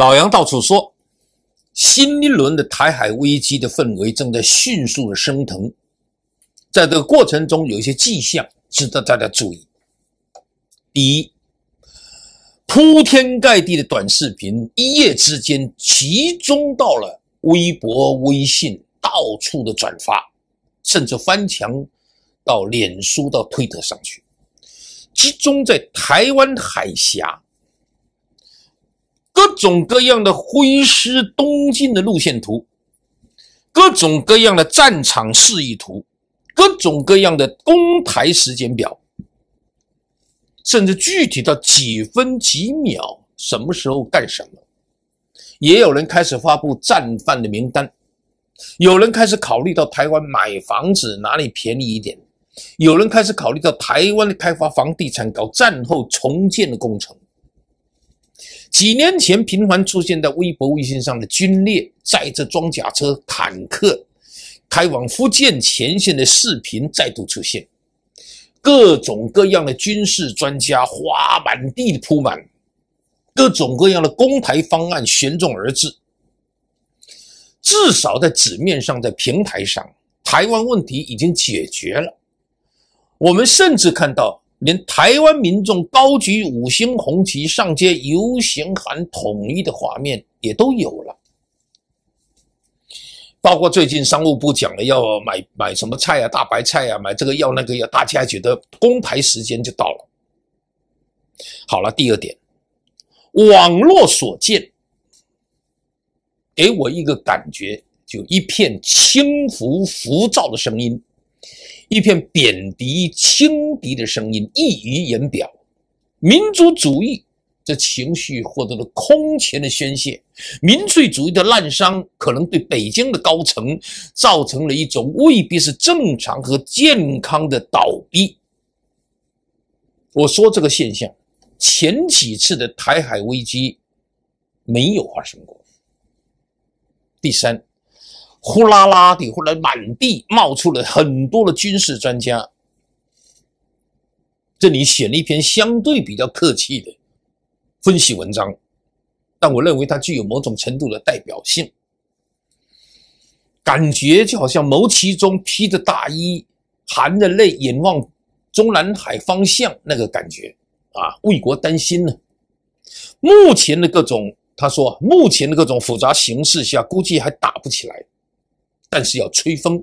老杨到处说，新一轮的台海危机的氛围正在迅速的升腾，在这个过程中有一些迹象值得大家注意。第一，铺天盖地的短视频一夜之间集中到了微博、微信，到处的转发，甚至翻墙到脸书、到推特上去，集中在台湾海峡。各种各样的挥师东进的路线图，各种各样的战场示意图，各种各样的攻台时间表，甚至具体到几分几秒，什么时候干什么，也有人开始发布战犯的名单，有人开始考虑到台湾买房子哪里便宜一点，有人开始考虑到台湾的开发房地产，搞战后重建的工程。几年前频繁出现在微博、微信上的军列载着装甲车、坦克开往福建前线的视频再度出现，各种各样的军事专家花满地铺满，各种各样的公台方案旋踵而至。至少在纸面上，在平台上，台湾问题已经解决了。我们甚至看到。连台湾民众高举五星红旗上街游行喊统一的画面也都有了，包括最近商务部讲了要买买什么菜啊大白菜啊买这个要那个要，大家觉得公牌时间就到了。好了，第二点，网络所见给我一个感觉，就一片轻浮浮躁的声音。一片贬低、轻敌的声音溢于言表，民族主义这情绪获得了空前的宣泄，民粹主义的滥觞可能对北京的高层造成了一种未必是正常和健康的倒逼。我说这个现象，前几次的台海危机没有发生过。第三。呼啦啦的，后来满地冒出了很多的军事专家。这里写了一篇相对比较客气的分析文章，但我认为它具有某种程度的代表性。感觉就好像牟其中披着大衣，含着泪眼望中南海方向那个感觉啊，为国担心呢。目前的各种，他说目前的各种复杂形势下，估计还打不起来。但是要吹风，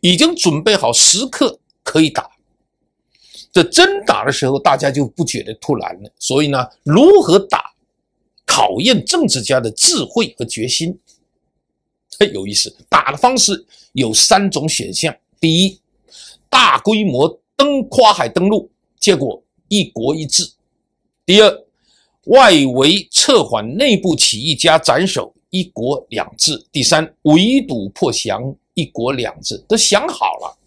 已经准备好，时刻可以打。这真打的时候，大家就不觉得突然了。所以呢，如何打，考验政治家的智慧和决心，很有意思。打的方式有三种选项：第一，大规模登跨海登陆，结果一国一制；第二，外围策反，内部起义加斩首。一国两制。第三，围堵破降，一国两制都想好了。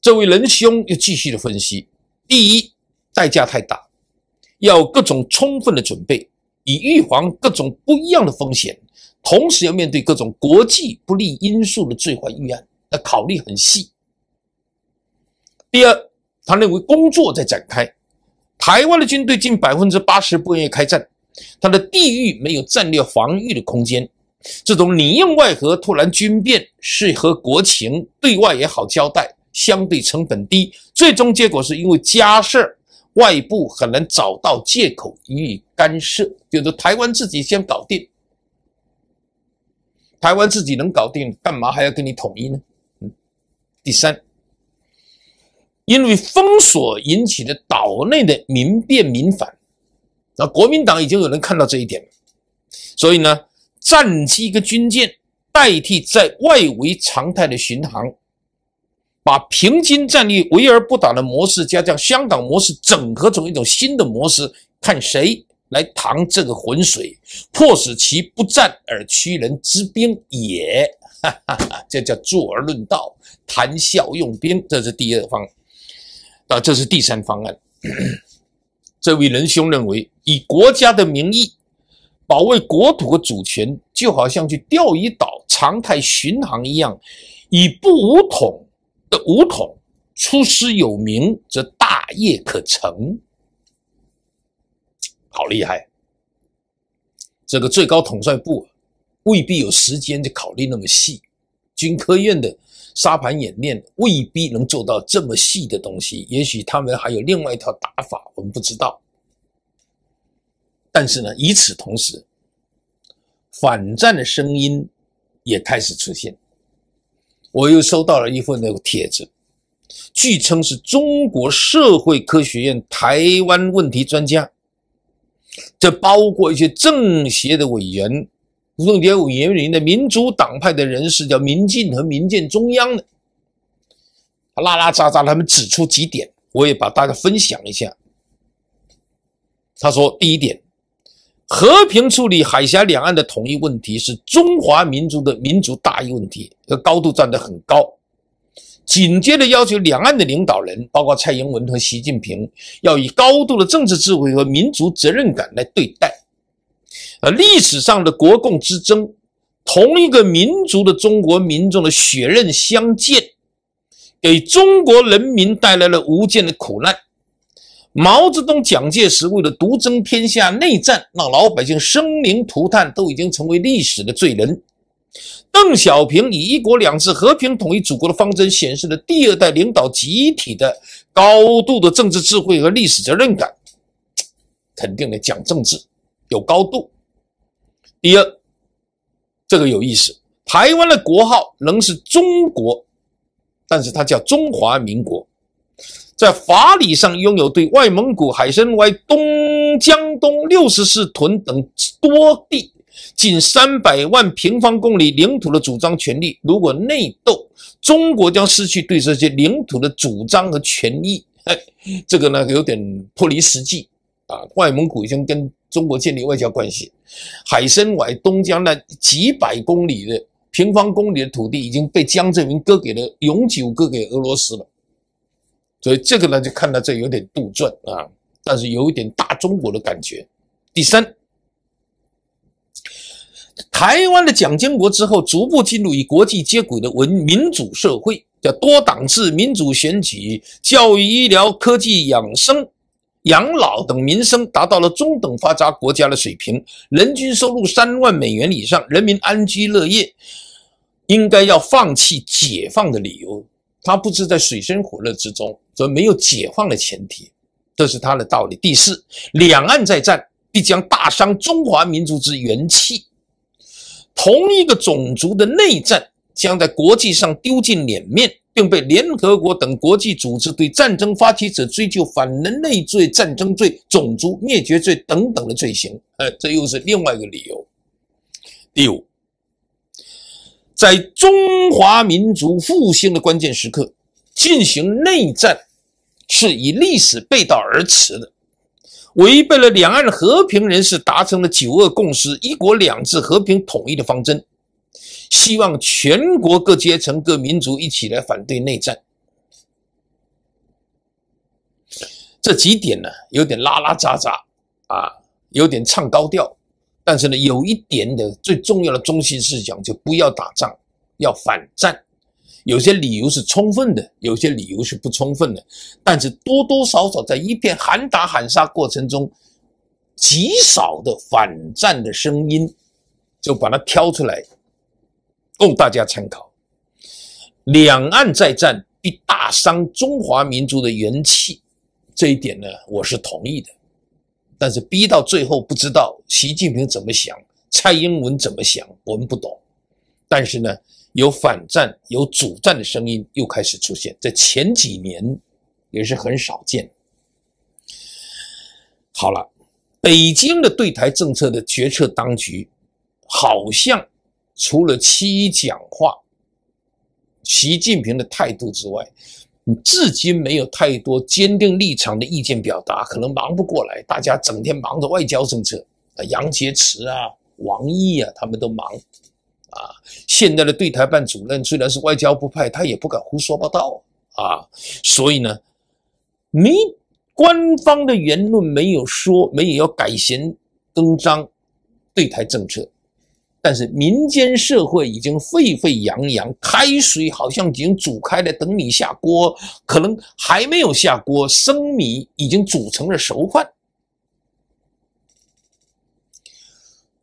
这位仁兄又继续的分析：第一，代价太大，要各种充分的准备，以预防各种不一样的风险，同时要面对各种国际不利因素的最坏预案，要考虑很细。第二，他认为工作在展开，台湾的军队近百分之八十不愿意开战。它的地域没有战略防御的空间，这种里应外合突然军变是和国情对外也好交代，相对成本低。最终结果是因为家事外部很难找到借口予以干涉，就是台湾自己先搞定，台湾自己能搞定，干嘛还要跟你统一呢？嗯，第三，因为封锁引起的岛内的民变民反。那国民党已经有人看到这一点，所以呢，战机跟军舰代替在外围常态的巡航，把平津战略围而不打的模式，加上香港模式整合成一种新的模式，看谁来蹚这个浑水，迫使其不战而屈人之兵也。哈哈哈，这叫坐而论道，谈笑用兵。这是第二方那啊，这是第三方案。这位仁兄认为。以国家的名义保卫国土和主权，就好像去钓鱼岛常态巡航一样，以不武统的武统出师有名，则大业可成。好厉害！这个最高统帅部未必有时间去考虑那么细，军科院的沙盘演练未必能做到这么细的东西，也许他们还有另外一套打法，我们不知道。但是呢，与此同时，反战的声音也开始出现。我又收到了一份那个帖子，据称是中国社会科学院台湾问题专家，这包括一些政协的委员、政协委员里面的民主党派的人士，叫民进和民建中央的，拉拉杂杂，他们指出几点，我也把大家分享一下。他说，第一点。和平处理海峡两岸的统一问题是中华民族的民族大义问题，这高度站得很高。紧接着要求两岸的领导人，包括蔡英文和习近平，要以高度的政治智慧和民族责任感来对待。而历史上的国共之争，同一个民族的中国民众的血刃相见，给中国人民带来了无尽的苦难。毛泽东、蒋介石为了独争天下、内战，让老百姓生灵涂炭，都已经成为历史的罪人。邓小平以“一国两制”和平统一祖国的方针，显示了第二代领导集体的高度的政治智慧和历史责任感。肯定的，讲政治有高度。第二，这个有意思，台湾的国号仍是中国，但是它叫中华民国。在法理上拥有对外蒙古、海参崴、东江东六十四屯等多地近三百万平方公里领土的主张权利。如果内斗，中国将失去对这些领土的主张和权益。这个呢，有点脱离实际啊！外蒙古已经跟中国建立外交关系，海参崴、东江那几百公里的平方公里的土地已经被江泽民割给了永久割给俄罗斯了。所以这个呢，就看到这有点杜撰啊，但是有一点大中国的感觉。第三，台湾的蒋经国之后，逐步进入与国际接轨的文民主社会，叫多党制民主选举，教育、医疗、科技、养生、养老等民生达到了中等发达国家的水平，人均收入三万美元以上，人民安居乐业，应该要放弃解放的理由，他不是在水深火热之中。则没有解放的前提，这是他的道理。第四，两岸再战必将大伤中华民族之元气，同一个种族的内战将在国际上丢尽脸面，并被联合国等国际组织对战争发起者追究反人类罪、战争罪、种族灭绝罪等等的罪行。呃，这又是另外一个理由。第五，在中华民族复兴的关键时刻进行内战。是以历史背道而驰的，违背了两岸的和平人士达成的九二共识、一国两制、和平统一的方针。希望全国各阶层、各民族一起来反对内战。这几点呢，有点拉拉杂杂啊，有点唱高调，但是呢，有一点的最重要的中心思想，就不要打仗，要反战。有些理由是充分的，有些理由是不充分的，但是多多少少在一片喊打喊杀过程中，极少的反战的声音就把它挑出来，供大家参考。两岸再战必大伤中华民族的元气，这一点呢，我是同意的。但是逼到最后，不知道习近平怎么想，蔡英文怎么想，我们不懂。但是呢？有反战、有主战的声音又开始出现，在前几年也是很少见。好了，北京的对台政策的决策当局，好像除了七一讲话，习近平的态度之外，至今没有太多坚定立场的意见表达，可能忙不过来，大家整天忙着外交政策杨洁篪啊、王毅啊，他们都忙。啊，现在的对台办主任虽然是外交部派，他也不敢胡说八道啊。所以呢，你官方的言论没有说没有要改弦更张，对台政策，但是民间社会已经沸沸扬扬，开水好像已经煮开了，等你下锅，可能还没有下锅，生米已经煮成了熟饭，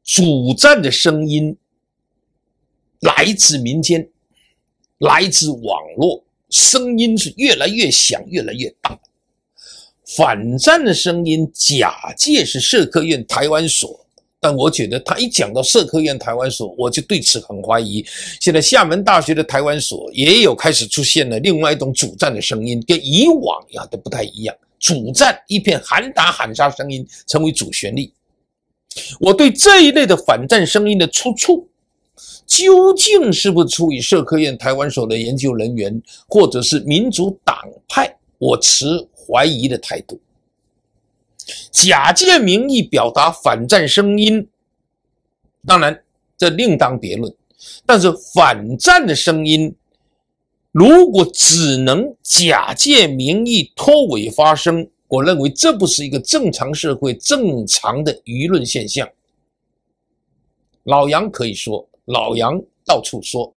主战的声音。来自民间，来自网络，声音是越来越响，越来越大。反战的声音假借是社科院台湾所，但我觉得他一讲到社科院台湾所，我就对此很怀疑。现在厦门大学的台湾所也有开始出现了另外一种主战的声音，跟以往呀都不太一样。主战一片喊打喊杀声音成为主旋律。我对这一类的反战声音的出处。究竟是不是出于社科院台湾所的研究人员，或者是民主党派？我持怀疑的态度。假借名义表达反战声音，当然这另当别论。但是反战的声音，如果只能假借名义脱尾发声，我认为这不是一个正常社会正常的舆论现象。老杨可以说。老杨到处说。